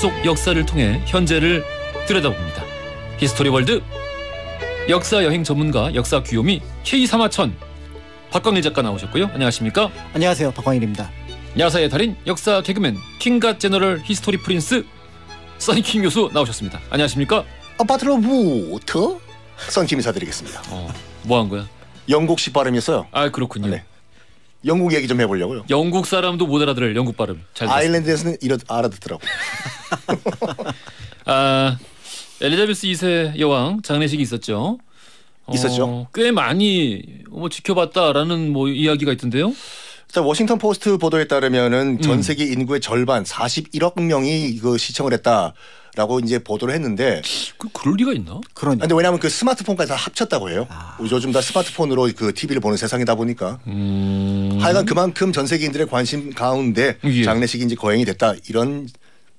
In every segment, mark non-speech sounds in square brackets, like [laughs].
속 역사를 통해 현재를 들여다봅니다. 히스토리 월드 역사 여행 전문가 역사 귀요미 K3하천 박광일 작가 나오셨고요. 안녕하십니까? 안녕하세요. 박광일입니다. 야사의 달인 역사 개그맨 킹갓 제너럴 히스토리 프린스 써니킹 교수 나오셨습니다. 안녕하십니까? 아파트로부터 어, 써니킴 인사드리겠습니다. 어, 뭐 한 거야? 영국식 발음이었어요. 아 그렇군요. 아, 네. 영국 얘기 좀 해보려고요. 영국 사람도 못 알아들을 영국 발음. 잘 아일랜드에서는 이 알아듣더라고. [laughs] 아 엘리자베스 2세 여왕 장례식이 있었죠. 어, 있었죠. 꽤 많이 뭐 지켜봤다라는 뭐 이야기가 있던데요. 자, 워싱턴 포스트 보도에 따르면은 전 음. 세계 인구의 절반 41억 명이 이 시청을 했다. 라고 이제 보도를 했는데 그 그럴 리가 있나? 그런니 그러니까. 근데 왜냐하면 그 스마트폰까지 다 합쳤다고 해요. 아. 요즘 다 스마트폰으로 그 TV를 보는 세상이다 보니까 음. 하여간 그만큼 전 세계인들의 관심 가운데 예. 장례식이 이제 거행이 됐다 이런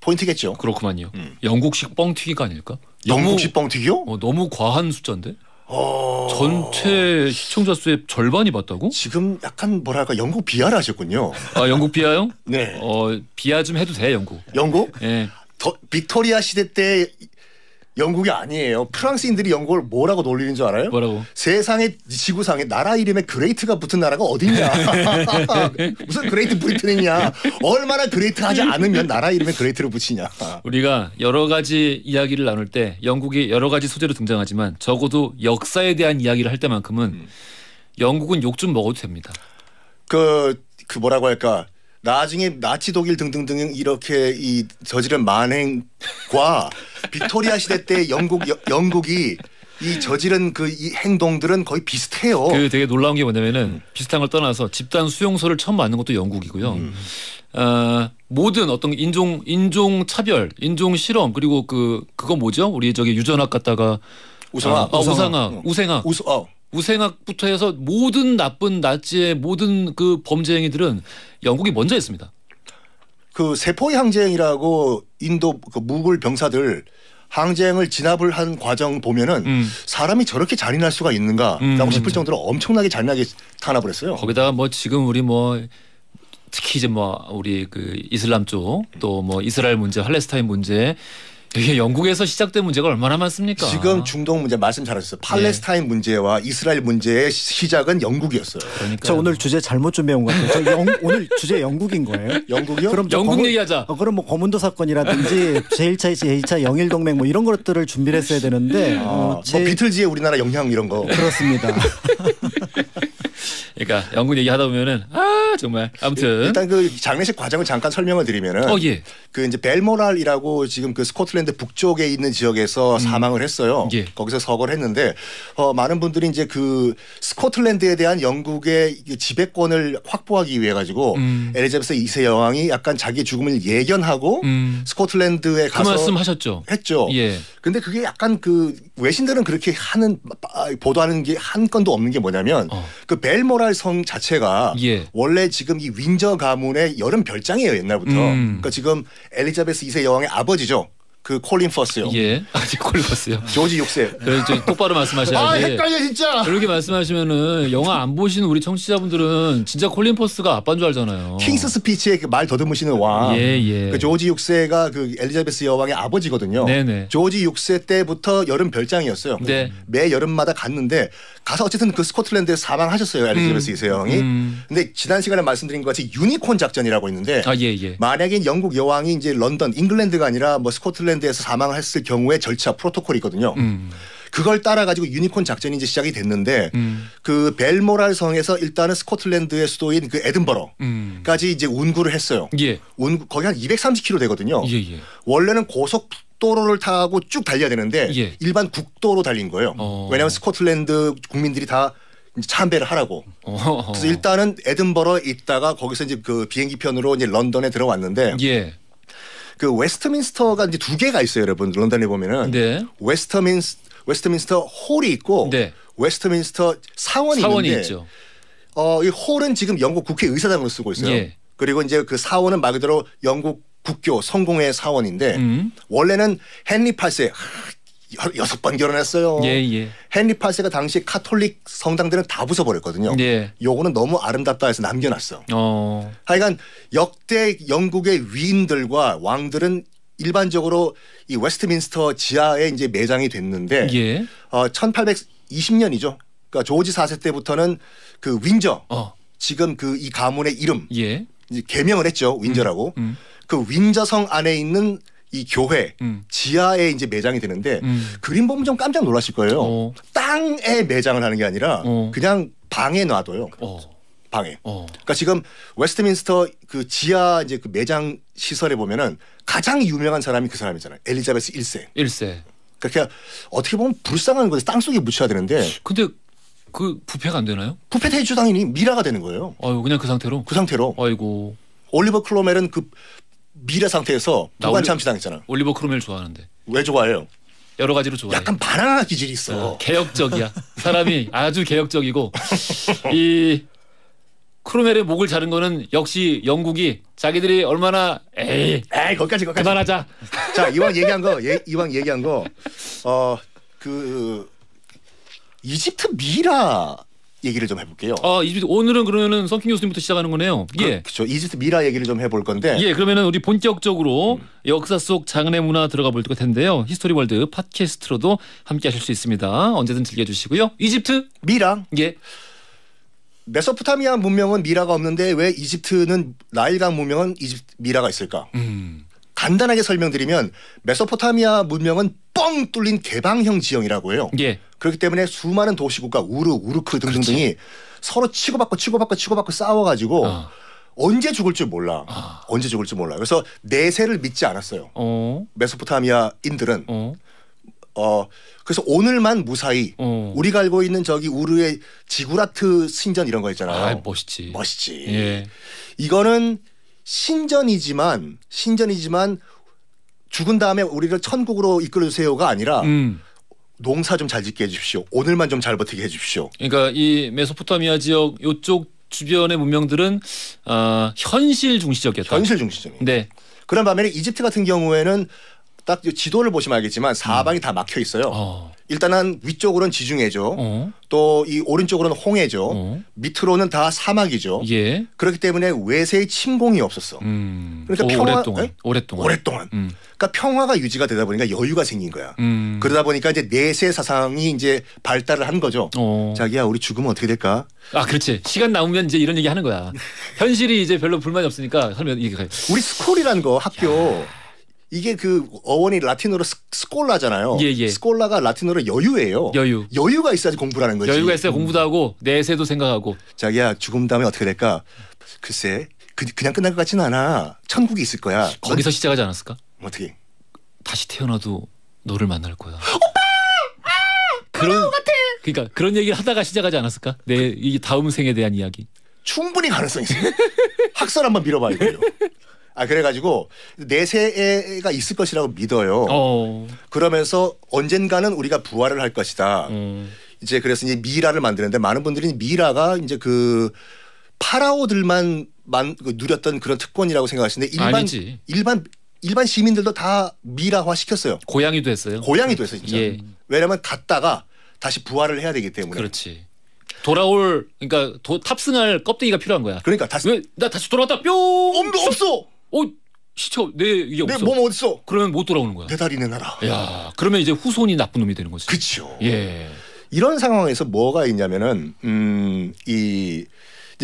포인트겠죠. 그렇구만요. 음. 영국식 뻥튀기가 아닐까? 영국식 너무, 뻥튀기요? 어, 너무 과한 숫자인데. 어... 전체 시청자 수의 절반이 봤다고? 지금 약간 뭐랄까 영국 비하를 하셨군요. 아 영국 비하요? 네. 어 비하 좀 해도 돼 영국. 영국? 네. 더, 빅토리아 시대 때 영국이 아니에요. 프랑스인들이 영국을 뭐라고 놀리는 줄 알아요? 뭐라고? 세상에 지구상에 나라 이름에 그레이트가 붙은 나라가 어딨냐? [laughs] [laughs] 무슨 그레이트 브리튼이냐? 얼마나 그레이트하지 않으면 나라 이름에 그레이트를 붙이냐? 우리가 여러 가지 이야기를 나눌 때 영국이 여러 가지 소재로 등장하지만 적어도 역사에 대한 이야기를 할 때만큼은 음. 영국은 욕 좀 먹어도 됩니다. 그그 그 뭐라고 할까? 나중에 나치 독일 등등등 이렇게 이 저지른 만행과 빅토리아 시대 때 영국 여, 영국이 이 저지른 그 이 행동들은 거의 비슷해요. 그 되게 놀라운 게 뭐냐면은 비슷한 걸 떠나서 집단 수용소를 처음 만든 것도 영국이고요. 음. 어, 모든 어떤 인종 인종 차별, 인종 실험 그리고 그 그거 뭐죠? 우리 저기 유전학 갖다가 아, 우상학, 어, 우상학, 우생학, 우수, 어. 우생학부터 해서 모든 나쁜 나치의 모든 그 범죄 행위들은 영국이 먼저 했습니다. 그세포 항쟁이라고 인도 그 무굴 병사들 항쟁을 진압을 한 과정 보면은 음. 사람이 저렇게 잔인할 수가 있는가라고 음, 싶을 정도로 엄청나게 잔인하게 탄압을 했어요. 거기다가 뭐 지금 우리 뭐 특히 이제 뭐 우리 그 이슬람 쪽또 뭐 이스라엘 문제, 팔레스타인 문제 이게 영국에서 시작된 문제가 얼마나 많습니까? 지금 중동 문제 말씀 잘하셨어요. 예. 팔레스타인 예. 문제와 이스라엘 문제의 시작은 영국이었어요. 그러니까 저 오늘 주제 잘못 준비한 것 같아요. 저 영, 오늘 주제 영국인 거예요. 영국이요? 그럼 영국 거문, 얘기하자. 어, 그럼 뭐 거문도 사건이라든지 제1차, 제2차 영일 동맹 뭐 이런 것들을 준비를 했어야 되는데 아, 어, 뭐 제... 뭐 비틀즈의 우리나라 영향 이런 거. 그렇습니다. [laughs] 그러니까 연국 얘기하다 보면은 아 정말 아무튼 일단 그 장례식 과정을 잠깐 설명을 드리면은 어, 예. 그 이제 벨모랄이라고 지금 그 스코틀랜드 북쪽에 있는 지역에서 음. 사망을 했어요. 예. 거기서 서거를 했는데 어, 많은 분들이 이제 그 스코틀랜드에 대한 영국의 지배권을 확보하기 위해 가지고 음. 엘리자베스 2세 여왕이 약간 자기 죽음을 예견하고 음. 스코틀랜드에 그 가서 그 말씀하셨죠. 했죠. 예. 근데 그게 약간 그 외신들은 그렇게 하는 보도하는 게 한 건도 없는 게 뭐냐면 어. 그 벨모랄 신갈성 자체가 예. 원래 지금 이 윈저 가문의 여름 별장이에요 옛날부터. 음. 그러니까 지금 엘리자베스 2세 여왕의 아버지죠. 그 콜린 퍼스요. 예. [laughs] 아직 콜린 퍼스요. 조지 육세. 그래, 저 똑바로 말씀하셔야 돼. 아, 헷갈려 진짜. 그렇게 말씀하시면은 영화 안보시 우리 청취자분들은 진짜 콜린 퍼스가 아빠인 줄 알잖아요. 킹스 스피치의 그말 더듬으시는 왕. 예, 예. 그 조지 육세가 그 엘리자베스 여왕의 아버지거든요. 네, 네. 조지 육세 때부터 여름 별장이었어요. 네. 매 여름마다 갔는데 가서 어쨌든 그 스코틀랜드에 사망하셨어요. 엘리자베스 음. 이세영이. 음. 근데 지난 시간에 말씀드린 것 같이 유니콘 작전이라고 있는데 아, 예, 예. 만약에 영국 여왕이 이제 런던, 잉글랜드가 아니라 뭐 스코틀랜드 아일랜드에서 사망을 했을 경우에 절차 프로토콜이 거든요 음. 그걸 따라 가지고 유니콘 작전이 이제 시작이 됐는데 음. 그 벨모랄 성에서 일단은 스코틀랜드의 수도인 그 에든버러까지 음. 이제 운구를 했어요. 예. 운 거기 한 230km 되거든요. 예예. 예. 원래는 고속 도로를 타고 쭉 달려야 되는데 예. 일반 국도로 달린 거예요. 어. 왜냐하면 스코틀랜드 국민들이 다 참배를 하라고. 어허허. 그래서 일단은 에든버러 있다가 거기서 이제 그 비행기 편으로 이제 런던에 들어왔는데 예. 그 웨스트민스터가 이제 두 개가 있어요, 여러분. 런던에 보면은 네. 웨스트민스 웨스트민스터 홀이 있고 네. 웨스트민스터 사원이, 사원이 있는데 있죠. 어, 이 홀은 지금 영국 국회 의사당으로 쓰고 있어요. 예. 그리고 이제 그 사원은 말 그대로 영국 국교 성공회 사원인데 음. 원래는 헨리 8세 여섯 번 결혼했어요. 예, 예. 헨리 8세가 당시 카톨릭 성당들은 다 부숴버렸거든요. 예. 요거는 너무 아름답다 해서 남겨놨어. 어. 하여간 역대 영국의 위인들과 왕들은 일반적으로 이 웨스트민스터 지하에 이제 매장이 됐는데 예. 어, 1820년이죠. 그러니까 조지 4세 때부터는 그 윈저 어. 지금 그 이 가문의 이름 예. 개명을 했죠. 윈저라고. 음, 음. 그 윈저성 안에 있는 이 교회 음. 지하에 이제 매장이 되는데 음. 그림 보면 좀 깜짝 놀라실 거예요. 어. 땅에 매장을 하는 게 아니라 어. 그냥 방에 놔둬요. 어. 방에. 어. 그러니까 지금 웨스트민스터 그 지하 이제 그 매장 시설에 보면은 가장 유명한 사람이 그 사람이잖아요. 엘리자베스 1세. 1세. 그러니까 어떻게 보면 불쌍한 거죠. 땅속에 묻혀야 되는데. 근데 그 부패가 안 되나요? 부패 대주 당연히 미라가 되는 거예요. 아유 그냥 그 상태로. 그 상태로. 아이고. 올리버 클로멜은 그 미래 상태에서 보관 참치당했잖아. 올리버 크롬멜 좋아하는데. 왜 좋아해요? 여러 가지로 좋아해. 약간 바나 기질이 있어. 어, 개혁적이야. 사람이 [laughs] 아주 개혁적이고 이 크로멜의 목을 자른 거는 역시 영국이 자기들이 얼마나 에이, 에이 거기까지 거기까지 그만하자. 자 이왕 얘기한 거 예, 이왕 얘기한 거 어 그 이집트 미라 얘기를 좀 해볼게요. 아 이집트 오늘은 그러면은 성킹 교수님부터 시작하는 거네요. 그, 예, 그렇죠. 이집트 미라 얘기를 좀 해볼 건데. 예, 그러면은 우리 본격적으로 음. 역사 속 장래 문화 들어가 볼 텐데요. 히스토리 월드 팟캐스트로도 함께하실 수 있습니다. 언제든 즐겨주시고요. 이집트 미라. 예. 메소포타미아 문명은 미라가 없는데 왜 이집트는 나일강 문명은 이집 미라가 있을까? 음. 간단하게 설명드리면 메소포타미아 문명은 뻥 뚫린 개방형 지형이라고 해요. 예. 그렇기 때문에 수많은 도시국가 우르, 우르크 등등등이 그렇지. 서로 치고받고 치고받고 치고받고 싸워가지고 어. 언제 죽을 지 몰라. 어. 언제 죽을 줄 몰라. 그래서 내세를 믿지 않았어요. 어. 메소포타미아인들은. 어. 어 그래서 오늘만 무사히 어. 우리가 알고 있는 저기 우르의 지구라트 신전 이런 거 있잖아요. 아, 멋있지. 멋있지. 예. 이거는 신전이지만 신전이지만 죽은 다음에 우리를 천국으로 이끌어 주세요가 아니라 음. 농사 좀 잘 짓게 해 주십시오. 오늘만 좀 잘 버티게 해 주십시오. 그러니까 이 메소포타미아 지역 요쪽 주변의 문명들은 어, 현실 중시적이었다. 현실 중시적이 네. 그런 반면에 이집트 같은 경우에는 딱 지도를 보시면 알겠지만 사방이 음. 다 막혀 있어요. 어. 일단은 위쪽으로는 지중해죠. 어. 또이 오른쪽으로는 홍해죠. 어. 밑으로는 다 사막이죠. 예. 그렇기 때문에 외세의 침공이 없었어. 음. 그러니까 평화 오랫동안 네? 오랫동안, 오랫동안. 음. 그러니까 평화가 유지가 되다 보니까 여유가 생긴 거야. 음. 그러다 보니까 이제 내세 사상이 이제 발달을 한 거죠. 어. 자기야 우리 죽으면 어떻게 될까? 아 그렇지 시간 남으면 이제 이런 얘기 하는 거야. 현실이 이제 별로 불만이 없으니까 하면 이게 우리 스쿨이라는거 학교. 야. 이게 그 어원이 라틴어로 스콜라잖아요. 예, 예. 스콜라가 라틴어로 여유예요. 여유. 여유가 있어야지 공부라는 거지. 여유가 있어야 공부도 하고 내세도 생각하고. 자기야 죽음 다음에 어떻게 될까? 글쎄 그, 그냥 끝날 것 같지는 않아. 천국이 있을 거야. 거기서 넌... 시작하지 않았을까? 음, 어떻게? 다시 태어나도 너를 만날 거야. 오빠! 아! 그런 같아. 그러니까 그런 얘기를 하다가 시작하지 않았을까? 내이 다음 생에 대한 이야기. 충분히 가능성이 있어요. [laughs] 학설 한번 밀어봐야 돼요. 아 그래가지고 내세가 있을 것이라고 믿어요. 어. 그러면서 언젠가는 우리가 부활을 할 것이다. 음. 이제 그래서 이제 미라를 만드는데 많은 분들이 미라가 이제 그 파라오들만 만 그 누렸던 그런 특권이라고 생각하시는데 일반 아니지. 일반 일반 시민들도 다 미라화 시켰어요. 고양이도 했어요. 고양이도 했어요, 진짜. 예. 왜냐면 갔다가 다시 부활을 해야 되기 때문에. 그렇지. 돌아올 그러니까 도, 탑승할 껍데기가 필요한 거야. 그러니까 다시 왜, 나 다시 돌아왔다 뿅 없, 없어 어 시체 네, 내 이게 없어. 내몸 어딨어? 그러면 못 돌아오는 거야. 내 다리 내놔라. 야, 그러면 이제 후손이 나쁜 놈이 되는 거지. 그렇죠. 예. 이런 상황에서 뭐가 있냐면은 음이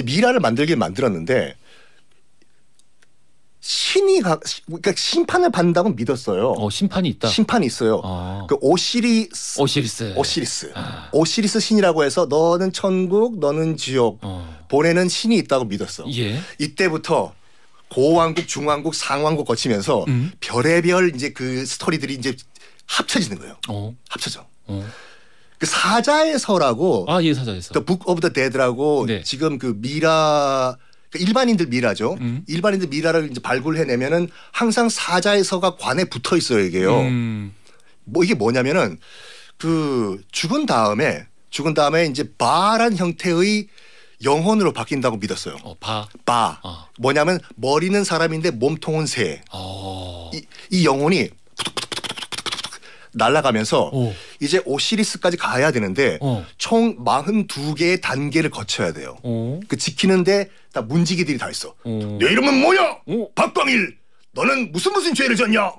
미라를 만들긴 만들었는데 신이 가, 그러니까 심판을 받는다고 믿었어요. 어, 심판이 있다. 심판이 있어요. 어. 그 오시리스 오시리스 오시리스 아. 오시리스 신이라고 해서 너는 천국, 너는 지옥 어. 보내는 신이 있다고 믿었어. 예. 이때부터 고왕국, 중왕국, 상왕국 거치면서 음. 별의별 이제 그 스토리들이 이제 합쳐지는 거예요. 어. 합쳐져. 어. 그 사자에서라고 아예 사자에서 그북 오브 더 데드라고 지금 그 미라 그러니까 일반인들 미라죠. 음. 일반인들 미라를 이제 발굴해내면은 항상 사자에서가 관에 붙어 있어요 이게요. 음. 뭐 이게 뭐냐면은 그 죽은 다음에 죽은 다음에 이제 바란 형태의 영혼으로 바뀐다고 믿었어요. 어, 바. 바. 어. 뭐냐면 머리는 사람인데 몸통은 새. 어. 이, 이 영혼이 날아가면서 오. 이제 오시리스까지 가야 되는데 어. 총 42개의 단계를 거쳐야 돼요. 오. 그 지키는데 다 문지기들이 다 있어. 오. 내 이름은 뭐야? 박광일. 너는 무슨 무슨 죄를 졌냐?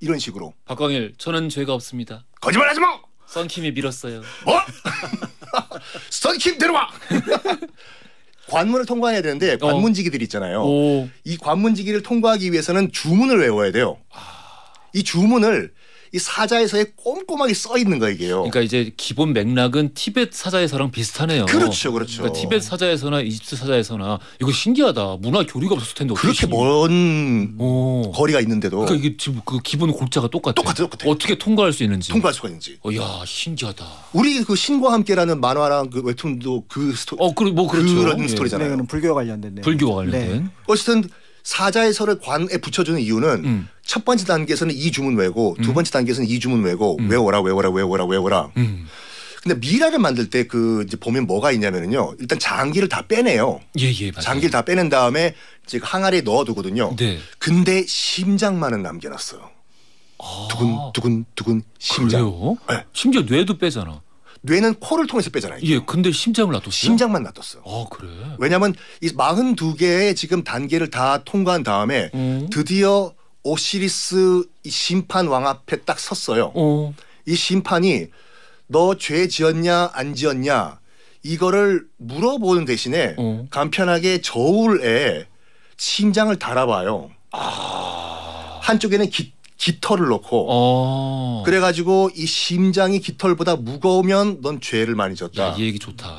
이런 식으로. 박광일, 저는 죄가 없습니다. 거짓말하지 마. 썬킴이 밀었어요. 뭐? [laughs] [laughs] 스턴킴 데려와. [laughs] 관문을 통과해야 되는데 어. 관문지기들 있잖아요. 오. 이 관문지기를 통과하기 위해서는 주문을 외워야 돼요. 이 주문을 이 사자에서에 꼼꼼하게 써 있는 거이요 그러니까 이제 기본 맥락은 티벳 사자에서랑 비슷하네요. 그렇죠, 그렇죠. 그러니까 티벳 사자에서나 이집트 사자에서나 이거 신기하다. 문화 교류가 없었을 텐데 그렇게 먼 오. 거리가 있는데도. 그러니까 이게 지금 그 기본 골자가 똑같아. 똑같아, 똑같아. 어떻게 통과할 수 있는지. 통과할 수가 있는지. 어, 야 신기하다. 우리 그 신과 함께라는 만화랑 그 웹툰도 그 스토. 어, 그리고 뭐 그렇죠. 그런 예. 스토리잖아요. 네, 불교 관련된. 불교 관련된. 네. 어쨌든 사자의 설을 관에 붙여주는 이유는. 음. 첫 번째 단계에서는 이 주문 외고 음. 두 번째 단계에서는 이 주문 외고 음. 외워라 외워라 외워라 외워라. 음. 근데 미라를 만들 때그 이제 보면 뭐가 있냐면요. 일단 장기를 다 빼내요. 예, 예, 맞아요. 장기를 다 빼낸 다음에 이제 그 항아리에 넣어두거든요. 네. 근데 심장만은 남겨놨어요. 아. 두근 두근 두근 심장. 그래요? 네. 심지어 뇌도 빼잖아. 뇌는 코를 통해서 빼잖아요. 예, 근데 심장을 놔뒀어요. 심장만 놔뒀어요. 아, 그래. 왜냐하면 이 42개의 지금 단계를 다 통과한 다음에 음. 드디어 오시리스 심판 왕 앞에 딱 섰어요. 어. 이 심판이 너 죄 지었냐 안 지었냐 이거를 물어보는 대신에 어. 간편하게 저울에 심장을 달아봐요. 아. 한쪽에는 깃, 털을 넣고 어. 그래가지고 이 심장이 깃털보다 무거우면 넌 죄를 많이 졌다. 야, 이 얘기 좋다.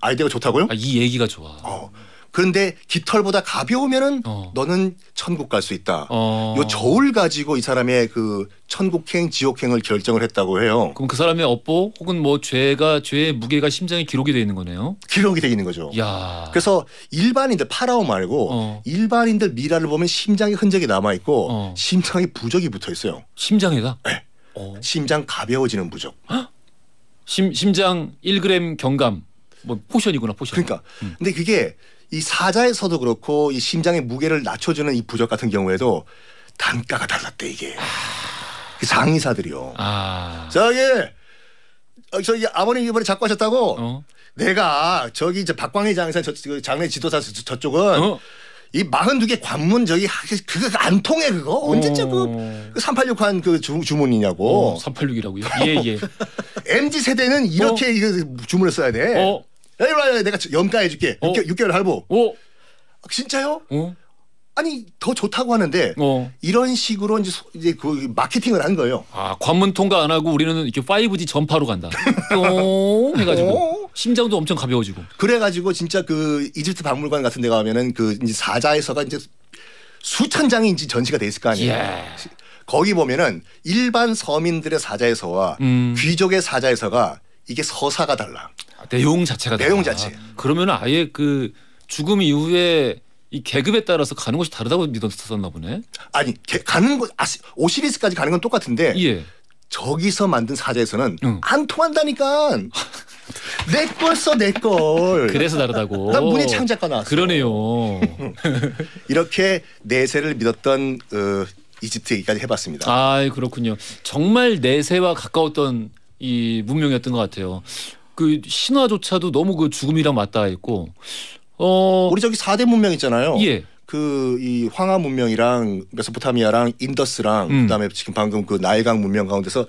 아이디어가 좋다고요? 아, 이 얘기가 좋아. 어. 그런데 깃털보다 가벼우면은 어. 너는 천국 갈 수 있다. 어. 요 저울 가지고 이 사람의 그 천국행 지옥행을 결정을 했다고 해요. 그럼 그 사람의 업보 혹은 뭐 죄가 죄의 무게가 심장에 기록이 돼 있는 거네요. 기록이 돼 있는 거죠. 야. 그래서 일반인들 파라오 말고 어. 일반인들 미라를 보면 심장의 흔적이 남아 있고 어. 심장에 부적이 붙어 있어요. 심장에다? 네. 어. 심장 가벼워지는 부적. 심 심장 1g 경감. 뭐 포션이구나 포션. 그러니까. 음. 근데 그게 이 사자에서도 그렇고 이 심장의 무게를 낮춰주는 이 부적 같은 경우에도 단가가 달랐대 이게 아... 그 상의사들이요 아... 저기 어, 저기 아버님 이번에 작고 하셨다고 어? 내가 저기 이제 박광희 장의사 장례 지도사 저, 쪽은 어? 이 42개 관문 저기 그, 그거 안 통해 그거 언제쯤 그 386한 어. 그, 그 주, 주문이냐고. 386이라고요? 어, 예 예. MZ [laughs] 세대는 이렇게 어? 주문을 써야 돼. 에이, 에이, 내가 연가해줄게. 어? 6개, 월 할부. 어? 아, 진짜요? 어? 아니 더 좋다고 하는데 어. 이런 식으로 이제, 소, 이제 그 마케팅을 한 거예요. 아 관문 통과 안 하고 우리는 이렇게 5G 전파로 간다. 뿅 해가지고 어? 심장도 엄청 가벼워지고. 그래가지고 진짜 그 이집트 박물관 같은 데 가면은 그 이제 사자에서가 이제 수천 장이 이제 전시가 돼 있을 거 아니에요. 예. 거기 보면은 일반 서민들의 사자에서와 음. 귀족의 사자에서가 이게 서사가 달라. 아, 내용 자체가 내용 자체. 그러면 아예 그 죽음 이후에 이 계급에 따라서 가는 곳이 다르다고 믿었었나 보네. 아니 개, 가는 곳 아, 오시리스까지 가는 건 똑같은데 예. 저기서 만든 사제에서는 응. 안 통한다니까. 내 걸 써, 내 걸. 그래서 다르다고. 난 문예 창작가 나왔어. 그러네요. 이렇게 내세를 믿었던 어, 이집트 얘기까지 해봤습니다. 아, 그렇군요. 정말 내세와 가까웠던 이 문명이었던 것 같아요. 그 신화조차도 너무 그 죽음이랑 맞닿아 있고 어 우리 저기 4대 문명 있잖아요. 예. 그 이 황하 문명이랑 메소포타미아랑 인더스랑 음. 그다음에 지금 방금 그 나일강 문명 가운데서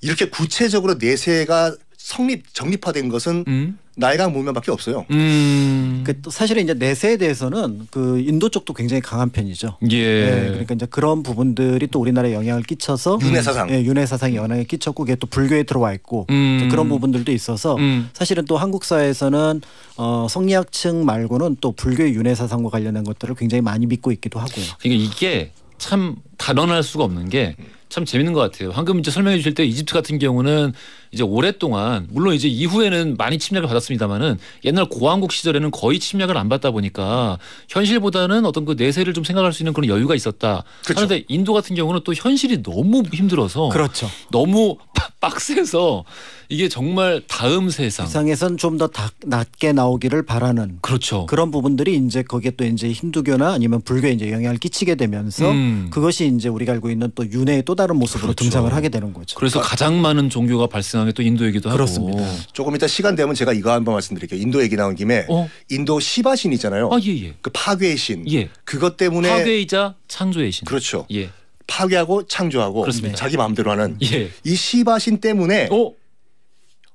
이렇게 구체적으로 내세가 성립 정립화된 것은 음. 나이가 모면밖에 없어요. 음. 그 사실은 이제 내세에 대해서는 그 인도 쪽도 굉장히 강한 편이죠. 예. 예. 그러니까 이제 그런 부분들이 또 우리나라에 영향을 끼쳐서 윤회 사상, 예, 윤회 사상이 영향을 끼쳤고 그게 또 불교에 들어와 있고 음. 그런 부분들도 있어서 음. 사실은 또 한국 사회에서는 어, 성리학층 말고는 또 불교의 윤회 사상과 관련된 것들을 굉장히 많이 믿고 있기도 하고요. 그러니까 이게 참 단언할 수가 없는 게 참 재밌는 것 같아요. 방금 이제 설명해 주실 때 이집트 같은 경우는 이제 오랫동안 물론 이제 이후에는 많이 침략을 받았습니다만은 옛날 고왕국 시절에는 거의 침략을 안 받다 보니까 현실보다는 어떤 그 내세를 좀 생각할 수 있는 그런 여유가 있었다. 그렇죠. 그런데 인도 같은 경우는 또 현실이 너무 힘들어서 그렇죠. 너무 빡세서 이게 정말 다음 세상 세상에선 좀 더 낮게 나오기를 바라는 그렇죠. 그런 부분들이 이제 거기에 또 이제 힌두교나 아니면 불교에 이제 영향을 끼치게 되면서 음. 그것이 이제 우리가 알고 있는 또 윤회의 또 다른 모습으로 그렇죠. 등장을 하게 되는 거죠. 그래서 가장 많은 종교가 발생하는 근황이 또 인도이기도 하고. 그렇습니다. 조금 이따 시간 되면 제가 이거 한번 말씀드릴게요. 인도 얘기 나온 김에 어? 인도 시바신 있잖아요. 아, 예, 예. 그 파괴의 신. 예. 그것 때문에 파괴이자 창조의 신. 그렇죠. 예. 파괴하고 창조하고 그렇습니다. 자기 마음대로 하는 예. 이 시바신 때문에 오. 어?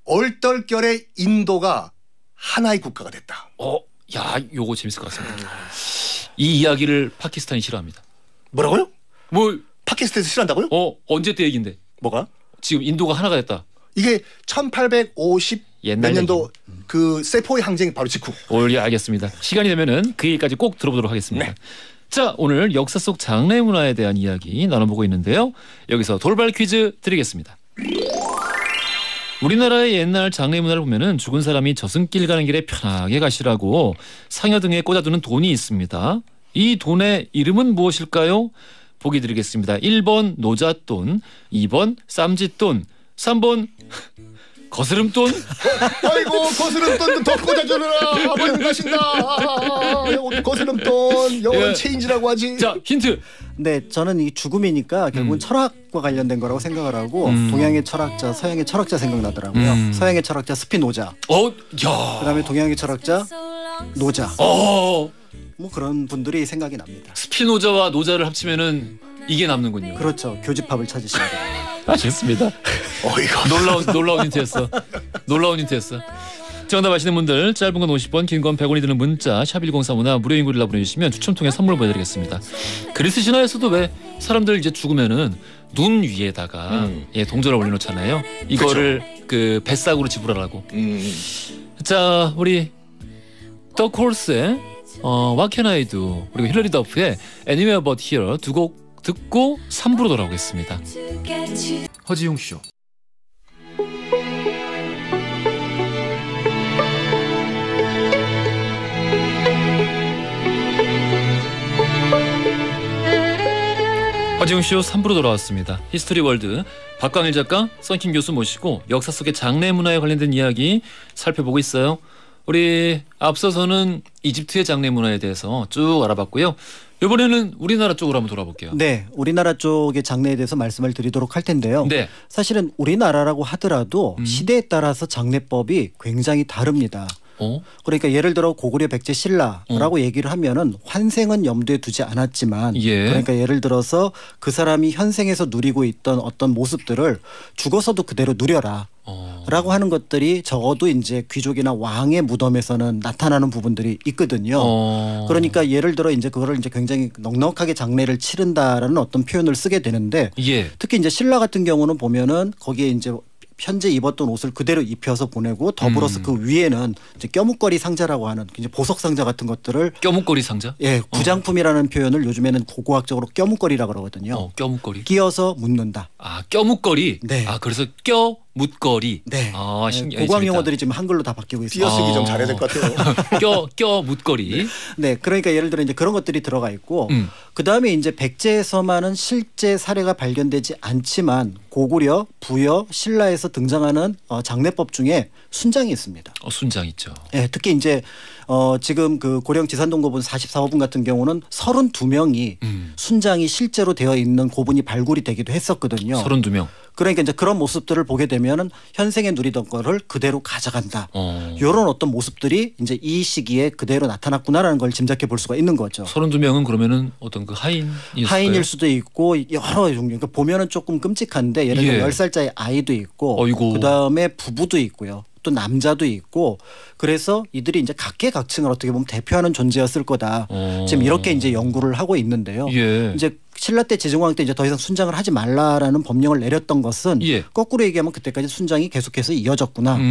얼떨결에 인도가 하나의 국가가 됐다. 어, 야, 요거 재밌을 것 같습니다. 이 이야기를 파키스탄이 싫어합니다. 뭐라고요? 뭐, 파키스탄에서 싫어한다고요? 어, 언제 때 얘긴데? 뭐가? 지금 인도가 하나가 됐다. 이게 1850 옛날 년도 그 세포의 항쟁이 바로 직후. 올려 알겠습니다. 시간이 되면은 그 얘기까지 꼭 들어보도록 하겠습니다. 네. 자 오늘 역사 속장례 문화에 대한 이야기 나눠보고 있는데요. 여기서 돌발 퀴즈 드리겠습니다. 우리나라의 옛날 장례 문화를 보면은 죽은 사람이 저승길 가는 길에 편하게 가시라고 상여 등에 꽂아두는 돈이 있습니다. 이 돈의 이름은 무엇일까요? 보기 드리겠습니다. 1번 노잣돈, 2번 쌈짓돈, 3번 거스름돈. 아이고 거스름돈더 꽂아주느라 아버님 가신다. 거스름돈 영어 예. 체인지라고 하지. 자 힌트. 네 저는 이 죽음이니까 결국은 음. 철학과 관련된 거라고 생각을 하고 음. 동양의 철학자, 서양의 철학자 생각나더라고요. 음. 서양의 철학자 스피노자. 어, 야. 그다음에 동양의 철학자 노자. 어. 뭐 그런 분들이 생각이 납니다. 스피노자와 노자를 합치면은 이게 남는군요. 그렇죠. 교집합을 찾으시면 됩니다. 아쉽습니다. 어이가 놀라운 놀라운 힌트였어. 놀라운 힌트였어. 정답 아시는 분들 짧은 건 50원, 긴건 100원이 드는 문자 샵 1035나 무료인 글이라 보내주시면 추첨 통해 선물 보내드리겠습니다. 그리스 신화에서도 왜 사람들 이제 죽으면은 눈 위에다가 음. 예, 동전을 올려놓잖아요. 이거를 그쵸? 그 뱃삭으로 지불하라고. 음, 음. 자 우리 더 콜스의 어, What Can I Do 그리고 힐러리 더프의 Anywhere But Here 두곡 듣고 3부로 돌아오겠습니다. 허지용 쇼. 허지웅 쇼 3부로 돌아왔습니다. 히스토리 월드 박광일 작가, 썬킴 교수 모시고 역사 속의 장래 문화에 관련된 이야기 살펴보고 있어요. 우리 앞서서는 이집트의 장래 문화에 대해서 쭉 알아봤고요. 이번에는 우리나라 쪽으로 한번 돌아볼게요. 네, 우리나라 쪽의 장르에 대해서 말씀을 드리도록 할 텐데요. 네. 사실은 우리나라라고 하더라도 음. 시대에 따라서 장례법이 굉장히 다릅니다. 어? 그러니까 예를 들어 고구려 백제 신라라고 어? 얘기를 하면은 환생은 염두에 두지 않았지만 예. 그러니까 예를 들어서 그 사람이 현생에서 누리고 있던 어떤 모습들을 죽어서도 그대로 누려라. 어. 라고 하는 것들이 적어도 이제 귀족이나 왕의 무덤에서는 나타나는 부분들이 있거든요. 어. 그러니까 예를 들어 이제 그거를 이제 굉장히 넉넉하게 장례를 치른다라는 어떤 표현을 쓰게 되는데 예. 특히 이제 신라 같은 경우는 보면은 거기에 이제 현재 입었던 옷을 그대로 입혀서 보내고 더불어서 음. 그 위에는 이제 껴묵거리 상자라고 하는 이제 보석 상자 같은 것들을 껴묵거리 상자? 예, 어. 부장품이라는 어. 표현을 요즘에는 고고학적으로 껴묵거리라 고 그러거든요. 어, 껴묵거리. 끼어서 묻는다. 아, 껴묵거리. 네. 아, 그래서 껴 묻거리. 네. 아, 신기, 네, 고광 용어들이 지금 한글로 다 바뀌고 있어요. 띄어쓰기 아. 좀 어. 잘해야 될것 같아요. [laughs] 껴, 껴 묻거리. 네. 네. 그러니까 예를 들어 이제 그런 것들이 들어가 있고 음. 그다음에 이제 백제에서만은 실제 사례가 발견되지 않지만 고구려, 부여, 신라에서 등장하는 어, 장례법 중에 순장이 있습니다. 어, 순장 있죠. 네, 특히 이제 어, 지금 그 고령 지산동 고분 44호분 같은 경우는 32명이 음. 순장이 실제로 되어 있는 고분이 발굴이 되기도 했었거든요. 32명. 그러니까 이제 그런 모습들을 보게 되면은 현생에 누리던 거를 그대로 가져간다. 어. 이런 어떤 모습들이 이제 이 시기에 그대로 나타났구나라는 걸 짐작해 볼 수가 있는 거죠. 32명은 그러면은 어떤 그 하인 하인일 수도 있고 여러 종류. 그러니까 보면은 조금 끔찍한데 예를 들어 예. 1살짜리 아이도 있고 어이고. 그다음에 부부도 있고요. 또 남자도 있고 그래서 이들이 이제 각계각층을 어떻게 보면 대표하는 존재였을 거다. 어. 지금 이렇게 이제 연구를 하고 있는데요. 예. 이제 신라 때제정왕때 이제 더 이상 순장을 하지 말라라는 법령을 내렸던 것은 예. 거꾸로 얘기하면 그때까지 순장이 계속해서 이어졌구나라는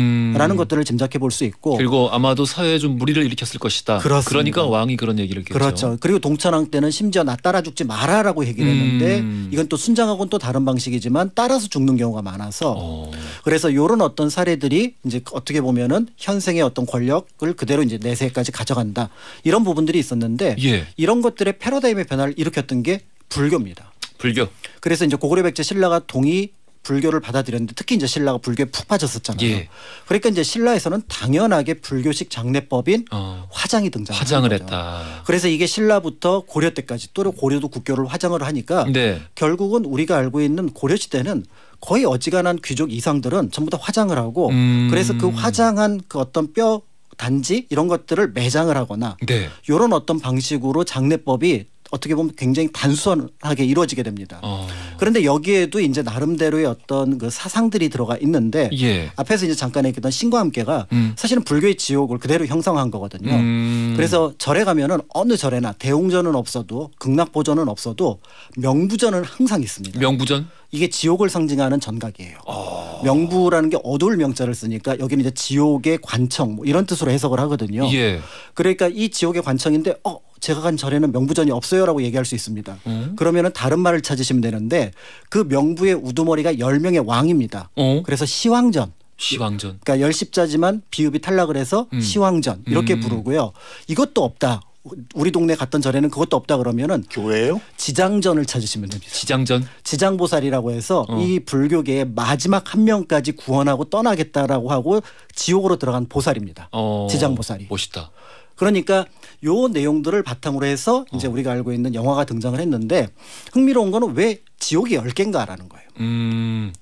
음. 것들을 짐작해 볼 수 있고 그리고 아마도 사회에 좀 무리를 일으켰을 것이다. 그렇습니다. 그러니까 왕이 그런 얘기를 했죠 그렇죠. 그리고 동천왕 때는 심지어 나 따라 죽지 마라라고 얘기를 했는데 음. 이건 또 순장하고는 또 다른 방식이지만 따라서 죽는 경우가 많아서 오. 어. 그래서 이런 어떤 사례들이 이제 어떻게 보면은 현생의 어떤 권력을 그대로 이제 내세까지 가져간다 이런 부분들이 있었는데 예. 이런 것들의 패러다임의 변화를 일으켰던 게 불교입니다. 불교. 그래서 이제 고구려 백제 신라가 동이 불교를 받아들였는데 특히 이제 신라가 불교에 푹 빠졌었잖아요. 예. 그러니까 이제 신라에서는 당연하게 불교식 장례법인 어. 화장이 등장. 화장을 거죠. 했다. 그래서 이게 신라부터 고려 때까지 또는 고려도 국교를 화장을 하니까 네. 결국은 우리가 알고 있는 고려 시대는 거의 어지간한 귀족 이상들은 전부 다 화장을 하고 음. 그래서 그 화장한 그 어떤 뼈 단지 이런 것들을 매장을 하거나 네. 이런 어떤 방식으로 장례법이 어떻게 보면 굉장히 단순하게 이루어지게 됩니다. 어. 그런데 여기에도 이제 나름대로의 어떤 그 사상들이 들어가 있는데 예. 앞에서 이제 잠깐 얘기했던 신과 함께가 음. 사실은 불교의 지옥을 그대로 형성한 거거든요. 음. 그래서 절에 가면은 어느 절에나 대웅전은 없어도 극락보전은 없어도 명부전은 항상 있습니다. 명부전? 이게 지옥을 상징하는 전각이에요. 아. 명부라는 게 어두울 명자를 쓰니까 여기는 이제 지옥의 관청 뭐 이런 뜻으로 해석을 하거든요. 예. 그러니까 이 지옥의 관청인데 어 제가 간 절에는 명부전이 없어요라고 얘기할 수 있습니다. 음. 그러면은 다른 말을 찾으시면 되는데 그 명부의 우두머리가 열명의 왕입니다. 어? 그래서 시왕전 시황전. 그러니까 열십자지만 비읍이 탈락을 해서 음. 시황전 이렇게 음. 부르고요. 이것도 없다. 우리 동네 갔던 절에는 그것도 없다 그러면은 교회요? 지장전을 찾으시면 됩니다. 지장전? 지장보살이라고 해서 어. 이 불교계의 마지막 한 명까지 구원하고 떠나겠다라고 하고 지옥으로 들어간 보살입니다. 어. 지장보살이. 멋있다. 그러니까 요 내용들을 바탕으로 해서 이제 어. 우리가 알고 있는 영화가 등장을 했는데 흥미로운 거는 왜 지옥이 열개인가라는 거예요. 음.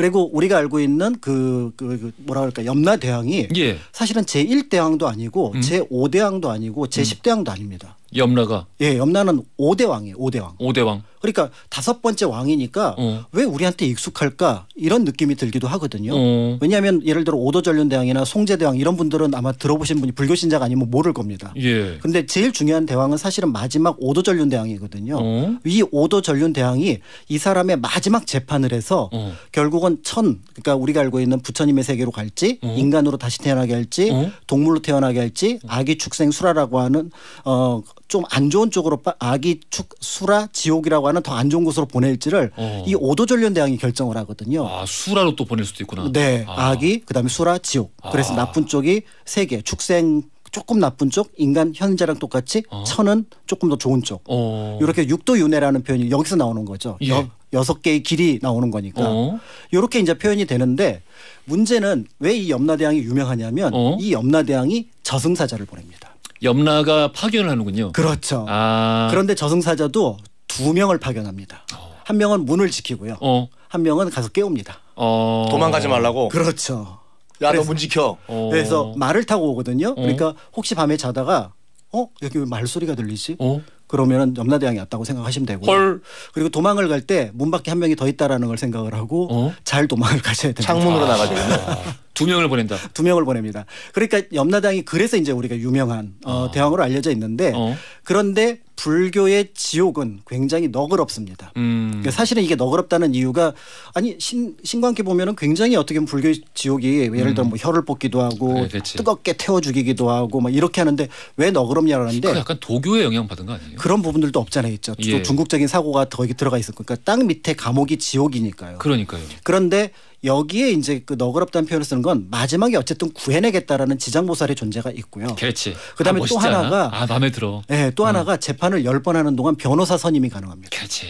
그리고 우리가 알고 있는 그, 그, 그 뭐라 그럴까 염라 대왕이 예. 사실은 제1대왕도 아니고 음. 제5대왕도 아니고 제10대왕도 아닙니다. 염라가 예, 염라는 5대 왕이에요. 5대 왕. 5대 왕. 그러니까 다섯 번째 왕이니까 어. 왜 우리한테 익숙할까 이런 느낌이 들기도 하거든요. 어. 왜냐하면 예를 들어 오도전륜대왕이나 송제대왕 이런 분들은 아마 들어보신 분이 불교 신자가 아니면 모를 겁니다. 예. 근데 제일 중요한 대왕은 사실은 마지막 오도전륜대왕이거든요. 어. 이 오도전륜대왕이 이 사람의 마지막 재판을 해서 어. 결국은 천 그러니까 우리가 알고 있는 부처님의 세계로 갈지 어. 인간으로 다시 태어나게 할지 어. 동물로 태어나게 할지 아기 축생 수라라고 하는 어 좀안 좋은 쪽으로 아기 축 수라 지옥이라고 하는 더 안 좋은 곳으로 보낼지를 어. 이 오도전련 대왕이 결정을 하거든요. 아 수라로 또 보낼 수도 있구나. 네, 아. 기 그다음에 수라 지옥. 그래서 아. 나쁜 쪽이 세 개, 축생 조금 나쁜 쪽, 인간 현재랑 똑같이 어. 천은 조금 더 좋은 쪽. 어. 이렇게 육도윤회라는 표현이 여기서 나오는 거죠. 예. 여, 여섯 개의 길이 나오는 거니까 어. 이렇게 이제 표현이 되는데 문제는 왜 이 염라대왕이 유명하냐면 어. 이 염라대왕이 저승사자를 보냅니다. 염라가 파견을 하는군요. 그렇죠. 아. 그런데 저승사자도 두 명을 파견합니다. 어. 한 명은 문을 지키고요. 어. 한 명은 가서 깨웁니다. 어. 도망가지 말라고. 그렇죠. 야 너 문 지켜. 어. 그래서 말을 타고 오거든요. 어. 그러니까 혹시 밤에 자다가 어 여기 왜 말소리가 들리지? 어? 그러면은 염라대왕이 왔다고 생각하시면 되고 헐. 그리고 도망을 갈 때문 밖에 한 명이 더 있다라는 걸 생각을 하고 잘 도망을 가셔야 됩니다. 창문으로 아. 나가야 되겠 [laughs] 두 명을 보낸다. 두 명을 보냅니다. 그러니까 염라당이 그래서 이제 우리가 유명한 어, 아. 대왕으로 알려져 있는데 어. 그런데 불교의 지옥은 굉장히 너그럽습니다. 음. 그러니까 사실은 이게 너그럽다는 이유가 아니 신 신관계 보면은 굉장히 어떻게 보면 불교의 지옥이 예를 들어 음. 뭐 혀를 뽑기도 하고 그 뜨겁게 태워 죽이기도 하고 막 이렇게 하는데 왜 너그럽냐라는데 약간 도교의 영향 받은 거 아니에요? 그런 부분들도 없잖아요, 있죠. 예. 중국적인 사고가 거기 들어가 있을 거니까 땅 밑에 감옥이 지옥이니까요. 그러니까요. 그런데 여기에 이제 그 너그럽다는 표현을 쓰는 건 마지막에 어쨌든 구해내겠다라는 지장보살의 존재가 있고요. 그렇지. 그다음에 아, 또 하나가 아 마음에 들어. 네, 또 어. 하나가 재판을 열 번 하는 동안 변호사 선임이 가능합니다. 그렇지.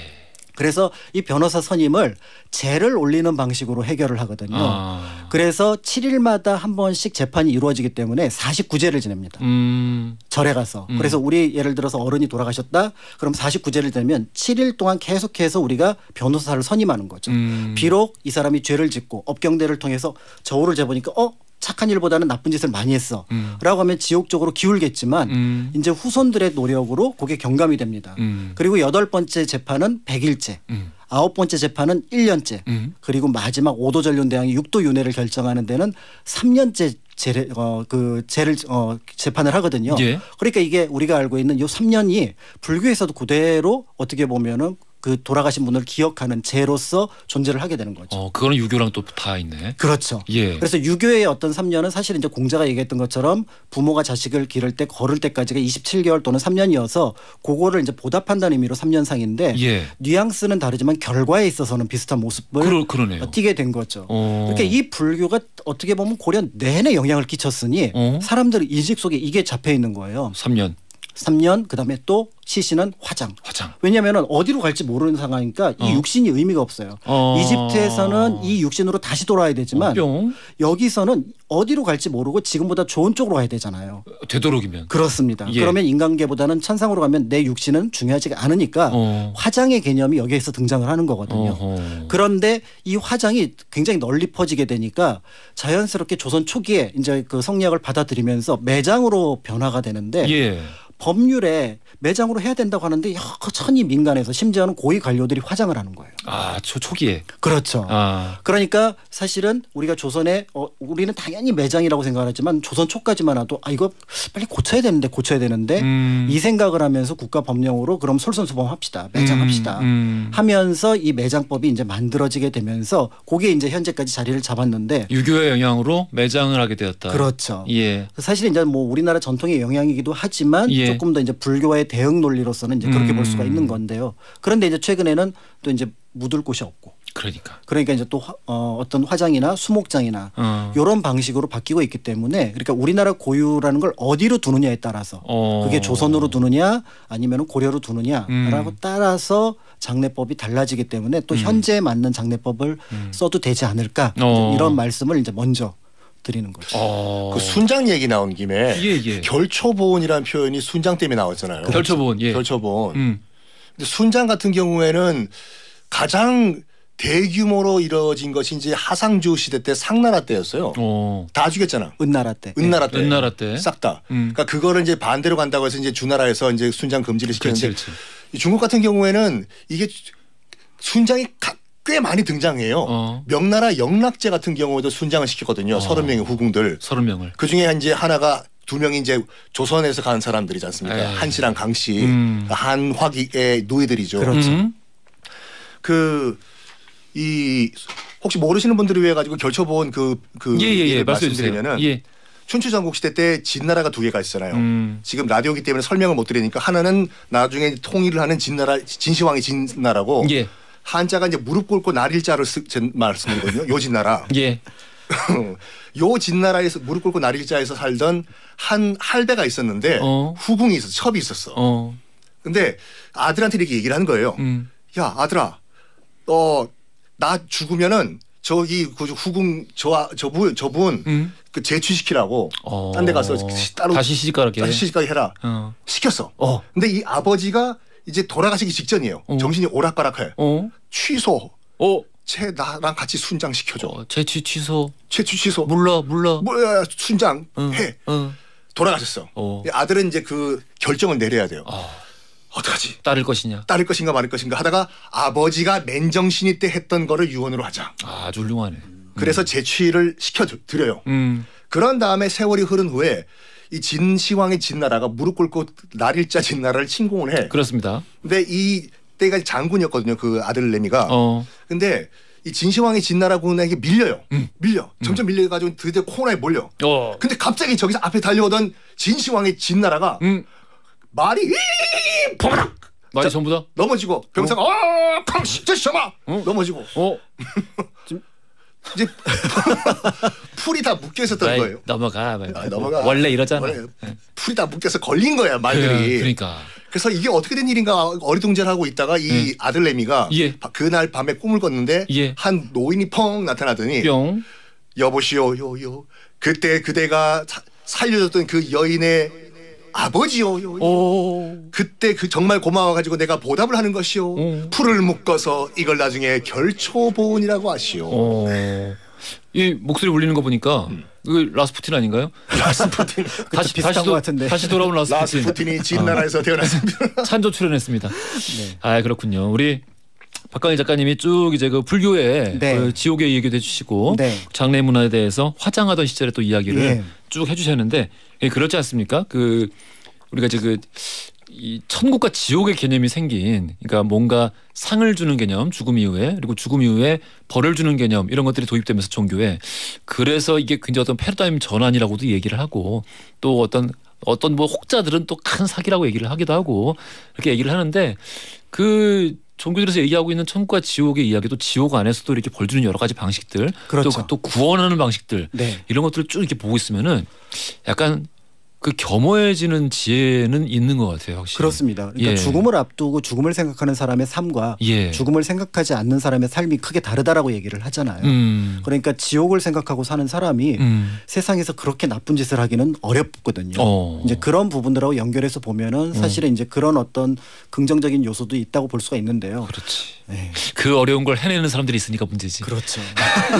그래서 이 변호사 선임을 죄를 올리는 방식으로 해결을 하거든요. 아. 그래서 7일마다 한 번씩 재판이 이루어지기 때문에 49제를 지냅니다. 음. 절에 가서. 음. 그래서 우리 예를 들어서 어른이 돌아가셨다. 그럼 49제를 되면 7일 동안 계속해서 우리가 변호사를 선임하는 거죠. 음. 비록 이 사람이 죄를 짓고 업경대를 통해서 저울을 재보니까 어 착한 일보다는 나쁜 짓을 많이 했어라고 음. 하면 지옥적으로 기울겠지만 음. 이제 후손들의 노력으로 그게 경감이 됩니다. 음. 그리고 여덟 번째 재판은 백일째 음. 아홉 번째 재판은 일년째 음. 그리고 마지막 오도 전륜대왕이 육도 윤회를 결정하는 데는 삼년째 재래, 어, 그 재를 어, 재판을 하거든요. 예. 그러니까 이게 우리가 알고 있는 요 삼년이 불교에서도 그대로 어떻게 보면은 그 돌아가신 분을 기억하는 제로서 존재를 하게 되는 거죠. 어, 그거는 유교랑 또 다 있네. 그렇죠. 예. 그래서 유교의 어떤 3년은 사실 이제 공자가 얘기했던 것처럼 부모가 자식을 기를 때 걸을 때까지가 27개월 또는 3년이어서 그거를 이제 보답한다는 의미로 3년상인데 예. 뉘앙스는 다르지만 결과에 있어서는 비슷한 모습을 그러, 그러네요. 띄게 된 거죠. 어. 그렇게 이 불교가 어떻게 보면 고려 내내 영향을 끼쳤으니 어. 사람들의 인식 속에 이게 잡혀 있는 거예요. 3년. 3년 그다음에 또 시신은 화장. 화장. 왜냐면은 어디로 갈지 모르는 상황이니까 이 어. 육신이 의미가 없어요. 어. 이집트에서는 이 육신으로 다시 돌아야 와 되지만 어, 여기서는 어디로 갈지 모르고 지금보다 좋은 쪽으로 가야 되잖아요. 되도록이면. 그렇습니다. 예. 그러면 인간계보다는 천상으로 가면 내 육신은 중요하지가 않으니까 어. 화장의 개념이 여기에서 등장을 하는 거거든요. 어허. 그런데 이 화장이 굉장히 널리 퍼지게 되니까 자연스럽게 조선 초기에 이제 그 성리학을 받아들이면서 매장으로 변화가 되는데 예. 법률에 매장으로 해야 된다고 하는데 여천히 그 민간에서 심지어는 고위 관료들이 화장을 하는 거예요. 아, 초, 초기에. 그렇죠. 아. 그러니까 사실은 우리가 조선에 어, 우리는 당연히 매장이라고 생각하지만 조선 초까지만 해도 아 이거 빨리 고쳐야 되는데 고쳐야 되는데 음. 이 생각을 하면서 국가 법령으로 그럼 솔선수범합시다. 매장합시다. 음. 음. 하면서 이 매장법이 이제 만들어지게 되면서 그게 이제 현재까지 자리를 잡았는데 유교의 영향으로 매장을 하게 되었다. 그렇죠. 예. 사실 이제 뭐 우리나라 전통의 영향이기도 하지만 예. 조금 더 이제 불교의 대응 논리로서는 이제 그렇게 음. 볼 수가 있는 음. 건데요. 그런데 이제 최근에는 또 이제 묻을 곳이 없고 그러니까. 그러니까 이제 또 어, 어떤 화장이나 수목장이나 어. 이런 방식으로 바뀌고 있기 때문에 그러니까 우리나라 고유라는 걸 어디로 두느냐에 따라서 어. 그게 조선으로 두느냐 아니면 고려로 두느냐라고 음. 따라서 장례법이 달라지기 때문에 또 음. 현재에 맞는 장례법을 음. 써도 되지 않을까 어. 이런 말씀을 이제 먼저 드리는 거죠. 어... 그 순장 얘기 나온 김에 예, 예. 결초보온이라는 표현이 순장 때문에 나왔잖아요. 그렇죠. 결초보온. 예. 결초보온. 음. 근데 순장 같은 경우에는 가장 대규모로 이루어진 것이 이제 하상주 시대 때 상나라 때였어요. 오. 어. 다 죽였잖아. 은나라 때. 은나라 예. 때. 은나라 때. 싹 다. 음. 그러니까 그거를 이제 반대로 간다고 해서 이제 주나라에서 이제 순장 금지를 시켰는데 그렇지, 그렇지. 중국 같은 경우에는 이게 순장이 가, 꽤 많이 등장해요. 어. 명나라 영락제 같은 경우에도 순장을 시켰거든요 어. 30명의 후궁들. 30명을. 그중에 이제 하나가 두 명이 이제 조선에서 간 사람들이지 않습니까? 에이. 예. 한씨랑 강씨, 음. 한화기의 노예들이죠. 그렇죠. 음. 그이 혹시 모르시는 분들을 위해 가지고 결쳐본 그그 그 예, 예, 예. 말씀드리면은 예. 춘추전국 시대 때 진나라가 두 개가 있잖아요. 음. 지금 라디오기 때문에 설명을 못 드리니까 하나는 나중에 통일을 하는 진나라 진시황이 진나라고 예. 한자가 이제 무릎 꿇고 날일자로 쓰, 말 쓰는 거든요. 요진나라. [laughs] 예. 요진나라에서 무릎 꿇고 날일자에서 살던 한 할배가 있었는데 어. 후궁이 있어 첩이 있었어. 어. 근데 아들한테 이렇게 얘기를 하는 거예요. 음. 야, 아들아. 너 나 죽으면은 저기 그 후궁 저 저분 아, 저분 음? 그제취시키라고 어. 딴데 가서 따로 다시 시집가게 다시 시집가게 해라 어. 시켰어. 어. 근데 이 아버지가 이제 돌아가시기 직전이에요. 어. 정신이 오락가락해. 어. 취소. 어. 쟤 나랑 같이 순장 시켜줘. 어, 재취 취소. 재취 취소. 몰라 몰라. 뭐야 순장 응, 해. 응. 돌아가셨어. 어. 아들은 이제 그 결정을 내려야 돼요. 어. 어떡하지? 따를 것이냐? 따를 것인가 말을 것인가 하다가 아버지가 맨정신이 때 했던 거를 유언으로 하자. 아, 아주 훌륭하네. 그래서 음. 재취를 시켜드려요. 음. 그런 다음에 세월이 흐른 후에 이 진시황의 진나라가 무릎 꿇고 날일자 진나라를 침공을 해. 그렇습니다. 근데 이 때가 장군이었거든요. 그 아들 레미가. 어. 근데 이 진시황의 진나라군에게 밀려요. 음. 밀려. 음. 점점 음. 밀려가지고 드디어 코너에 몰려. 어. 근데 갑자기 저기서 앞에 달려오던 진시황의 진나라가 음. 말이 버 말이 전부 다 넘어지고 병사가 어 캉시 어, 저셔마 어? 넘어지고 어, 어? [laughs] 이제 [laughs] 풀이 다 묶여 있었던 거예요. 넘어가. 뭐. 아, 넘어가. 원래 이러잖아. 원래 네. 풀이 다 묶여서 걸린 거야 말들이. 네, 그러니까. 그래서 이게 어떻게 된 일인가 어리둥절하고 있다가 이 네. 아들내미가 예. 그날 밤에 꿈을 꿨는데 예. 한 노인이 펑 나타나더니 뿅. 여보시오 요요 그때 그대가 살려줬던 그 여인의 아버지요. 오. 그때 그 정말 고마워가지고 내가 보답을 하는 것이요. 오. 풀을 묶어서 이걸 나중에 결초보온이라고 하시오. 이 목소리 울리는 거 보니까 음. 그 라스푸틴 아닌가요? 라스푸틴 [laughs] 다시 다시 도, 같은데. 다시 돌아온 라스푸틴. 라스푸틴이 진 어. 나라에서 아. 태어났습니다. [laughs] 찬조 출연했습니다. 네. 아 그렇군요. 우리 박강희 작가님이 쭉 이제 그 불교의 네. 그 지옥의 얘기도 해주시고 네. 장례 문화에 대해서 화장하던 시절에 또 이야기를 네. 쭉 해주셨는데 예, 그렇지 않습니까? 그 우리가 이제 그이 천국과 지옥의 개념이 생긴 그러니까 뭔가 상을 주는 개념 죽음 이후에 그리고 죽음 이후에 벌을 주는 개념 이런 것들이 도입되면서 종교에 그래서 이게 굉장히 어떤 패러다임 전환이라고도 얘기를 하고 또 어떤 어떤 뭐 혹자들은 또 큰 사기라고 얘기를 하기도 하고 이렇게 얘기를 하는데 그 종교들에서 얘기하고 있는 천국과 지옥의 이야기도 지옥 안에서도 이렇게 벌주는 여러 가지 방식들 그렇죠. 또, 그 또 구원하는 방식들 네. 이런 것들을 쭉 이렇게 보고 있으면은 약간 그 겸허해지는 지혜는 있는 것 같아요. 확실히. 그렇습니다. 그러니까 예. 죽음을 앞두고 죽음을 생각하는 사람의 삶과 예. 죽음을 생각하지 않는 사람의 삶이 크게 다르다라고 얘기를 하잖아요. 음. 그러니까 지옥을 생각하고 사는 사람이 음. 세상에서 그렇게 나쁜 짓을 하기는 어렵거든요. 어. 이제 그런 부분들하고 연결해서 보면은 음. 사실은 음. 이제 그런 어떤 긍정적인 요소도 있다고 볼 수가 있는데요. 그렇지. 네. 그 어려운 걸 해내는 사람들이 있으니까 문제지. 그렇죠.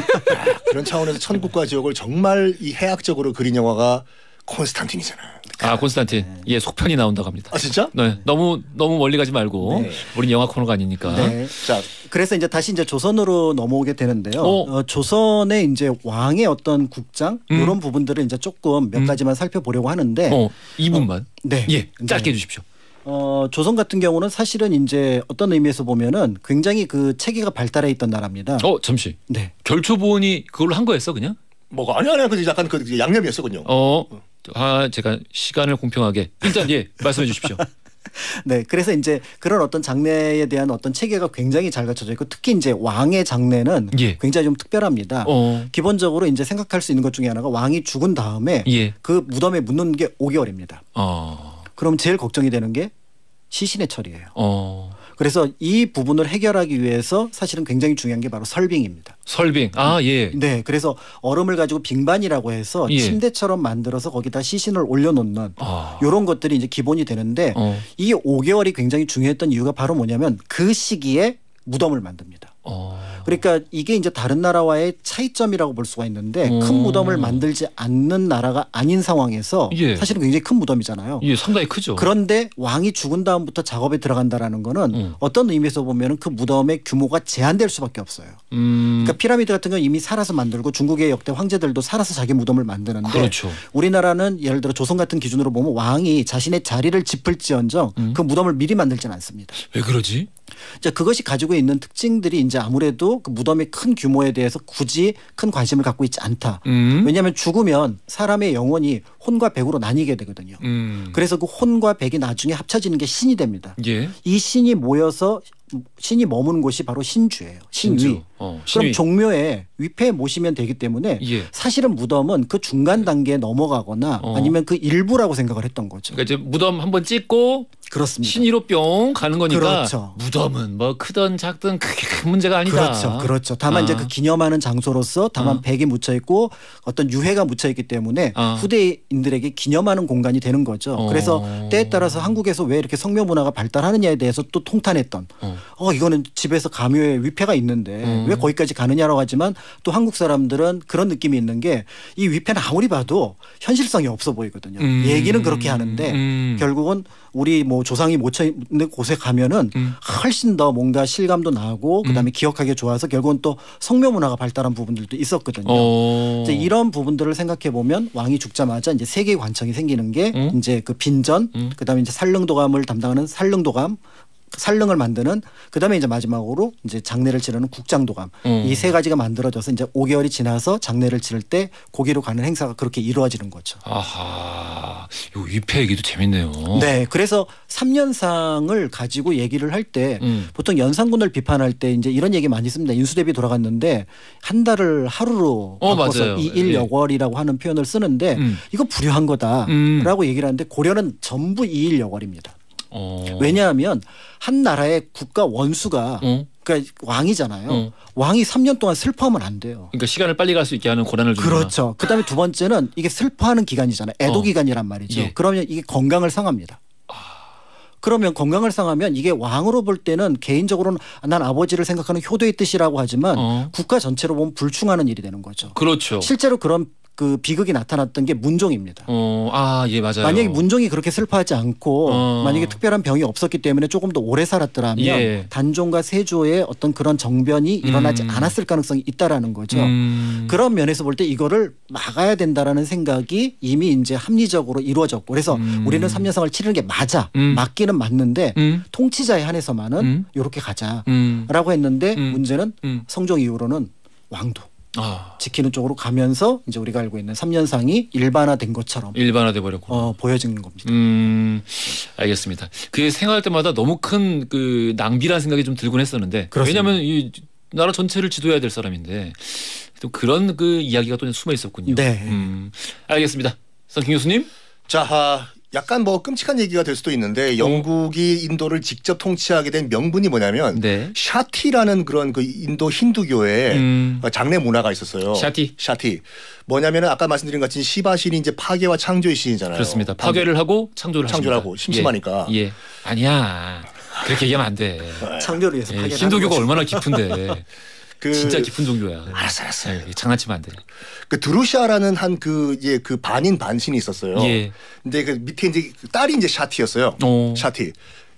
[laughs] 그런 차원에서 천국과 지옥을 정말 이 해학적으로 그린 영화가 콘스탄틴이잖아. 아 네. 콘스탄틴 예 속편이 나온다고 합니다. 아 진짜? 네 너무 너무 멀리 가지 말고 네. 우린 영화 코너가 아니니까. 네. 네. 자 그래서 이제 다시 이제 조선으로 넘어오게 되는데요. 어. 어, 조선의 이제 왕의 어떤 국장 음. 이런 부분들을 이제 조금 몇 음. 가지만 살펴보려고 하는데 어, 이 분만 어, 네. 예 네. 짧게 해 주십시오. 어, 조선 같은 경우는 사실은 이제 어떤 의미에서 보면은 굉장히 그 체계가 발달해 있던 나라입니다. 어 잠시. 네. 결초보원이 그걸한 거였어 그냥? 뭐가 아니 아니 그 약간 그 양념이었어 그냥. 어. 어. 아 제가 시간을 공평하게 일단 예 말씀해 주십시오. [laughs] 네, 그래서 이제 그런 어떤 장례에 대한 어떤 체계가 굉장히 잘 갖춰져 있고 특히 이제 왕의 장례는 예. 굉장히 좀 특별합니다. 어. 기본적으로 이제 생각할 수 있는 것 중에 하나가 왕이 죽은 다음에 예. 그 무덤에 묻는 게 5개월입니다. 어. 그럼 제일 걱정이 되는 게 시신의 처리예요. 어. 그래서 이 부분을 해결하기 위해서 사실은 굉장히 중요한 게 바로 설빙입니다. 설빙. 아, 예. 네. 그래서 얼음을 가지고 빙반이라고 해서 예. 침대처럼 만들어서 거기다 시신을 올려 놓는 아. 요런 것들이 이제 기본이 되는데 어. 이 5개월이 굉장히 중요했던 이유가 바로 뭐냐면 그 시기에 무덤을 만듭니다. 어. 그러니까 이게 이제 다른 나라와의 차이점이라고 볼 수가 있는데 오. 큰 음. 무덤을 만들지 않는 나라가 아닌 상황에서 예. 사실은 굉장히 큰 무덤이잖아요. 예, 상당히 크죠. 그런데 왕이 죽은 다음부터 작업에 들어간다라는 거는 음. 어떤 의미에서 보면 그 무덤의 규모가 제한될 수밖에 없어요. 음. 그러니까 피라미드 같은 건 이미 살아서 만들고 중국의 역대 황제들도 살아서 자기 무덤을 만드는데 그렇죠. 우리나라는 예를 들어 조선 같은 기준으로 보면 왕이 자신의 자리를 짚을지언정 음. 그 무덤을 미리 만들지는 않습니다. 왜 그러지? 자, 그것이 가지고 있는 특징들이 이제 아무래도 그 무덤의 큰 규모에 대해서 굳이 큰 관심을 갖고 있지 않다. 음. 왜냐하면 죽으면 사람의 영혼이 혼과 백으로 나뉘게 되거든요. 음. 그래서 그 혼과 백이 나중에 합쳐지는 게 신이 됩니다. 예. 이 신이 모여서 신이 머무는 곳이 바로 신주예요. 신위. 신주. 어, 그럼 종묘에 위패 모시면 되기 때문에 예. 사실은 무덤은 그 중간 단계에 넘어가거나 어. 아니면 그 일부라고 생각을 했던 거죠. 그러니까 이제 무덤 한 번 찍고 그렇습니다. 신의로 뿅 가는 거니까 그렇죠. 무덤은 뭐 크든 작든 크게 큰 문제가 아니다. 그렇죠. 그렇죠. 다만 아. 이제 그 기념하는 장소로서 다만 아. 백이 묻혀 있고 어떤 유해가 묻혀 있기 때문에 아. 후대인들에게 기념하는 공간이 되는 거죠. 어. 그래서 때에 따라서 한국에서 왜 이렇게 성묘 문화가 발달하느냐에 대해서 또 통탄했던 어, 어 이거는 집에서 가묘에 위패가 있는데 어. 왜 음. 거기까지 가느냐라고 하지만 또 한국 사람들은 그런 느낌이 있는 게 이 위패는 아무리 봐도 현실성이 없어 보이거든요. 음. 얘기는 그렇게 하는데 음. 결국은 우리 뭐 조상이 모쳐 있는 곳에 가면은 음. 훨씬 더 뭔가 실감도 나고 음. 그다음에 기억하기 좋아서 결국은 또 성묘 문화가 발달한 부분들도 있었거든요. 어. 이제 이런 부분들을 생각해 보면 왕이 죽자마자 이제 세계의 관청이 생기는 게 음? 이제 그 빈전 음. 그다음에 이제 살릉도감을 담당하는 살릉도감 살릉을 만드는 그다음에 이제 마지막으로 이제 장례를 치르는 국장도감 음. 이세 가지가 만들어져서 이제 5개월이 지나서 장례를 치를 때 고기로 가는 행사가 그렇게 이루어지는 거죠. 아하, 요 위패 얘기도 재밌네요. 네, 그래서 3년상을 가지고 얘기를 할때 음. 보통 연산군을 비판할 때 이제 이런 얘기 많이 씁니다. 인수대비 돌아갔는데 한 달을 하루로 어, 바꿔서 이일여월이라고 예. 하는 표현을 쓰는데 음. 이거 불효한 거다라고 음. 얘기를 하는데 고려는 전부 2일여월입니다 어. 왜냐하면 한 나라의 국가 원수가 어. 그러니까 왕이잖아요. 어. 왕이 3년 동안 슬퍼하면 안 돼요. 그러니까 시간을 빨리 갈 수 있게 하는 고난을 주는 그렇죠. 그다음에 두 번째는 이게 슬퍼하는 기간이잖아요. 애도 어. 기간이란 말이죠. 예. 그러면 이게 건강을 상합니다. 아. 그러면 건강을 상하면 이게 왕으로 볼 때는 개인적으로는 난 아버지를 생각하는 효도의 뜻이라고 하지만 어. 국가 전체로 보면 불충하는 일이 되는 거죠. 그렇죠. 실제로 그런 그 비극이 나타났던 게 문종입니다. 어, 아, 예, 맞아요. 만약에 문종이 그렇게 슬퍼하지 않고 어. 만약에 특별한 병이 없었기 때문에 조금 더 오래 살았더라면 예. 단종과 세조의 어떤 그런 정변이 일어나지 음. 않았을 가능성이 있다라는 거죠. 음. 그런 면에서 볼 때 이거를 막아야 된다라는 생각이 이미 이제 합리적으로 이루어졌고 그래서 음. 우리는 3년상을 치르는 게 맞아. 음. 맞기는 맞는데 음. 통치자에 한해서만은 이렇게 음. 가자라고 했는데 문제는 성종 이후로는 왕도 아. 지키는 쪽으로 가면서 이제 우리가 알고 있는 3년상이 일반화된 것처럼 일반화돼 버렸고 어, 보여지는 겁니다. 음, 알겠습니다. 그 생활할 때마다 너무 큰 그 낭비라는 생각이 좀 들곤 했었는데 왜냐하면 이 나라 전체를 지도해야 될 사람인데 또 그런 그 이야기가 또 숨어 있었군요. 네. 음, 알겠습니다. 선김 교수님. 자, 아, 약간 뭐 끔찍한 얘기가 될 수도 있는데 어. 영국이 인도를 직접 통치하게 된 명분이 뭐냐면 네. 샤티라는 그런 그 인도 힌두교의 음. 장례 문화가 있었어요. 샤티. 샤티. 뭐냐면은 아까 말씀드린 것처럼 시바신이 이제 파괴와 창조의 신이잖아요. 그렇습니다. 파괴를 하고 창조를 창조하고 심심하니까. 예. 예. 아니야. 그렇게 얘기하면 안 돼. 창조를 위해서 예, 파괴. 힌두교가 얼마나 깊은데. [laughs] 그 진짜 깊은 종교야. 알았어, 알았어. 네, 장난치면 안 돼. 그드루시라는한 그 이제 예, 그 반인 반신이 있었어요. 예. 근데 그 밑에 이제 그 딸이 이제 샤티였어요. 오. 어. 샤티.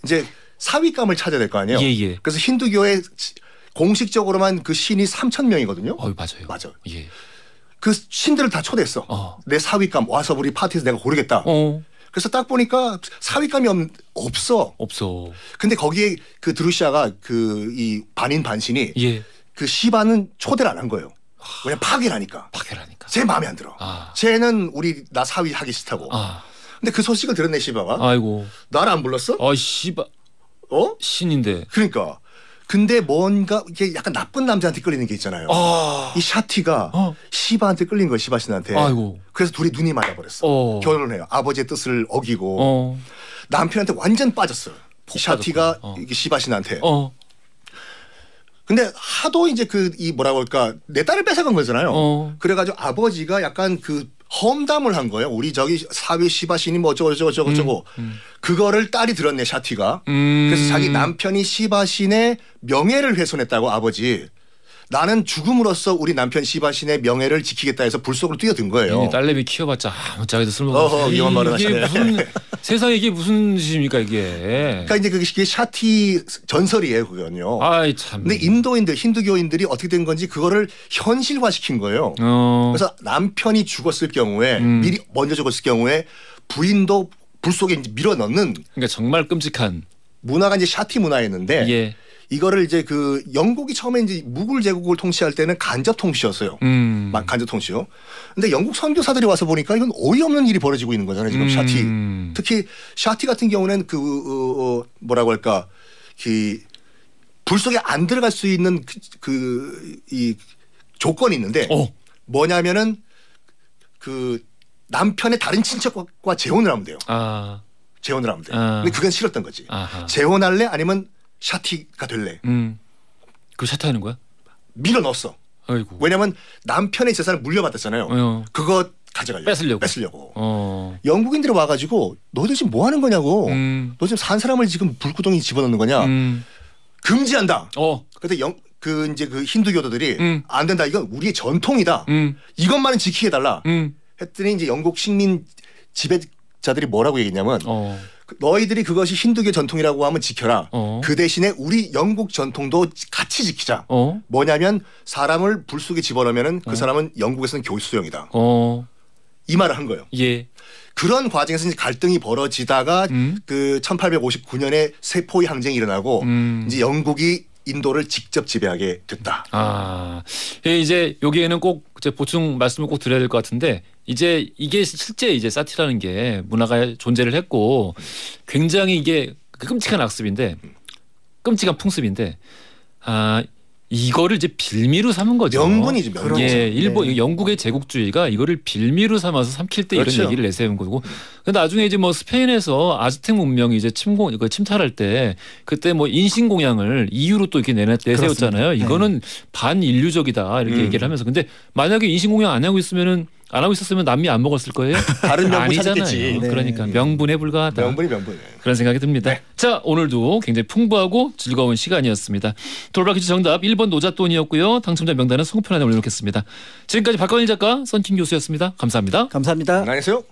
이제 사위감을 찾아야 될 거 아니에요. 예, 예. 그래서 힌두교의 공식적으로만 그 신이 3천 명이거든요. 어, 맞아요. 맞아 예. 그 신들을 다 초대했어. 어. 내 사위감 와서 우리 파티에서 내가 고르겠다. 어. 그래서 딱 보니까 사위감이 없, 없어. 없어. 근데 거기에 그 드루시아가 그 이 반인 반신이 예. 그 시바는 초대를 안 한 거예요. 왜냐 파괴라니까. 파괴라니까. 쟤 마음에 안 들어. 아. 쟤는 우리 나 사위 하기 싫다고. 아. 근데 그 소식을 들었네 시바가. 아이고. 나를 안 불렀어? 아 시바. 어? 신인데. 그러니까. 근데 뭔가 이게 약간 나쁜 남자한테 끌리는 게 있잖아요. 아. 이 샤티가 어? 시바한테 끌린 거예 시바 신한테. 아이고. 그래서 둘이 눈이 맞아버렸어. 어. 결혼해요. 아버지의 뜻을 어기고 어. 남편한테 완전 빠졌어 샤티가 어. 이 시바 신한테. 어. 근데 하도 이제 그 이 뭐라고 할까 내 딸을 뺏어간 거잖아요. 어. 그래가지고 아버지가 약간 그 험담을 한 거예요. 우리 저기 사위 시바신이 뭐 어쩌고 저쩌고 저쩌고 음, 저쩌고 음, 음. 그거를 딸이 들었네 샤티가. 음. 그래서 자기 남편이 시바신의 명예를 훼손했다고 아버지. 나는 죽음으로써 우리 남편 시바신의 명예를 지키겠다 해서 불속으로 뛰어든 거예요. 딸내미 키워봤자 아무짝에도 쓸모 없어. 위험한 말은 하시네. 무슨 세상에 이게 무슨 짓입니까 이게. 그러니까 이제 그게 샤티 전설이에요 그건요. 아이 참. 근데 인도인들 힌두교인들이 어떻게 된 건지 그거를 현실화시킨 거예요. 어. 그래서 남편이 죽었을 경우에 음. 미리 먼저 죽었을 경우에 부인도 불 속에 밀어 넣는. 그러니까 정말 끔찍한. 문화가 이제 샤티 문화였는데 예. 이거를 이제 그 영국이 처음에 이제 무굴 제국을 통치할 때는 간접 통치였어요. 음. 간접 통치요. 근데 영국 선교사들이 와서 보니까 이건 어이없는 일이 벌어지고 있는 거잖아요. 지금 음. 샤티. 특히 샤티 같은 경우는 그 어, 어, 뭐라고 할까? 그불 속에 안 들어갈 수 있는 그이 그, 조건이 있는데 어. 뭐냐면은 그 남편의 다른 친척과 재혼을 하면 돼요. 아. 재혼을 하면 돼요. 아. 근데 그건 싫었던 거지. 아하. 재혼할래 아니면 샤티가 될래. 음. 그 샤티하는 거야? 밀어 넣었어. 아이고. 왜냐면 남편의 재산을 물려받았잖아요. 어. 그거 가져가려고. 뺏으려고. 뺏으려고. 어. 영국인들이 와가지고 너희들 지금 뭐 하는 거냐고. 음. 너 지금 산 사람을 지금 불구덩이 집어넣는 거냐. 음. 금지한다. 어. 그래서 영, 그 이제 그 힌두교도들이 음. 안 된다. 이건 우리의 전통이다. 음. 이것만은 지키게 달라. 음. 했더니 이제 영국 식민 지배자들이 뭐라고 얘기했냐면 어. 너희들이 그것이 힌두교 전통이라고 하면 지켜라. 어. 그 대신에 우리 영국 전통도 같이 지키자. 어. 뭐냐면 사람을 불 속에 집어넣으면 그 어. 사람은 영국에서는 교수형이다. 어. 이 말을 한 거예요. 예. 그런 과정에서 이제 갈등이 벌어지다가 음? 그 1859년에 세포의 항쟁이 일어나고 음. 이제 영국이 인도를 직접 지배하게 됐다. 아, 예, 이제 여기에는 꼭 보충 말씀을 꼭 드려야 될 것 같은데 이제 이게 실제 이제 사티라는 게 문화가 존재를 했고 굉장히 이게 그 끔찍한 악습인데 끔찍한 풍습인데 아 이거를 이제 빌미로 삼은 거죠. 명분이죠. 예, 명분. 예, 일본 네. 영국의 제국주의가 이거를 빌미로 삼아서 삼킬 때 그렇죠. 이런 얘기를 내세운 거고. 근데 나중에 이제 뭐 스페인에서 아즈텍 문명이 이제 침공 이거 침탈할 때 그때 뭐 인신 공양을 이유로 또 이렇게 내놨 내세웠잖아요. 이거는 네. 반인류적이다 이렇게 음. 얘기를 하면서 근데 만약에 인신 공양 안 하고 있으면은 안 하고 있었으면 남미 안 먹었을 거예요. [laughs] 다른 명분 아니잖 네. 그러니까 명분에 불과하다. 명분이 명분. 그런 생각이 듭니다. 네. 자 오늘도 굉장히 풍부하고 즐거운 시간이었습니다. 돌발 퀴즈 정답 1번 노자돈이었고요. 당첨자 명단은 송편 안에 올려놓겠습니다. 지금까지 박건일 작가, 선팀 교수였습니다. 감사합니다. 감사합니다. 안녕히 계세요.